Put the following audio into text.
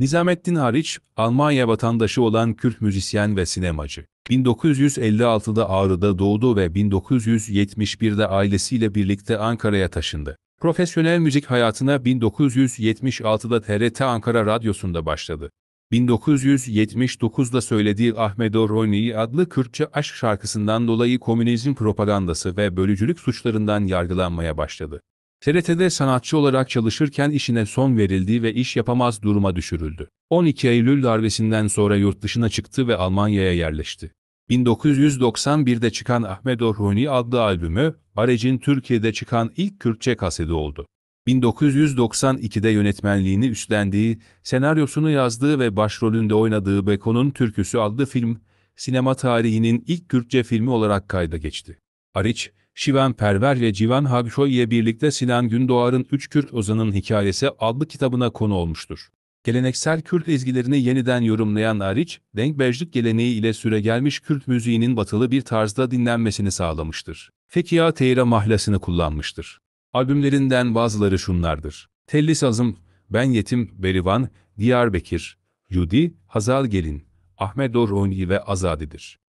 Nizamettin hariç, Almanya vatandaşı olan Kürt müzisyen ve sinemacı. 1956'da Ağrı'da doğdu ve 1971'de ailesiyle birlikte Ankara'ya taşındı. Profesyonel müzik hayatına 1976'da TRT Ankara Radyosu'nda başladı. 1979'da söylediği Ahmet Roni adlı Kürtçe aşk şarkısından dolayı komünizm propagandası ve bölücülük suçlarından yargılanmaya başladı. TRT'de sanatçı olarak çalışırken işine son verildi ve iş yapamaz duruma düşürüldü. 12 Eylül darbesinden sonra yurt dışına çıktı ve Almanya'ya yerleşti. 1991'de çıkan Ahmet Orhuni adlı albümü, Arec'in Türkiye'de çıkan ilk Kürtçe kaseti oldu. 1992'de yönetmenliğini üstlendiği, senaryosunu yazdığı ve başrolünde oynadığı Beko'nun Türküsü adlı film, sinema tarihinin ilk Kürtçe filmi olarak kayda geçti. Ariç, Şivan Perver ve Civan Hagşoy ile birlikte Sinan Gündoğar'ın Üç Kürt Ozan'ın Hikayesi adlı kitabına konu olmuştur. Geleneksel Kürt ezgilerini yeniden yorumlayan Ariç, denkbejlik geleneği ile süregelmiş Kürt müziğinin batılı bir tarzda dinlenmesini sağlamıştır. Fekiha Teyra mahlasını kullanmıştır. Albümlerinden bazıları şunlardır. Telli Sazım, Ben Yetim, Berivan, Diyarbekir, Yudi, Hazal Gelin, Ahmet Oroni ve Azadi'dir.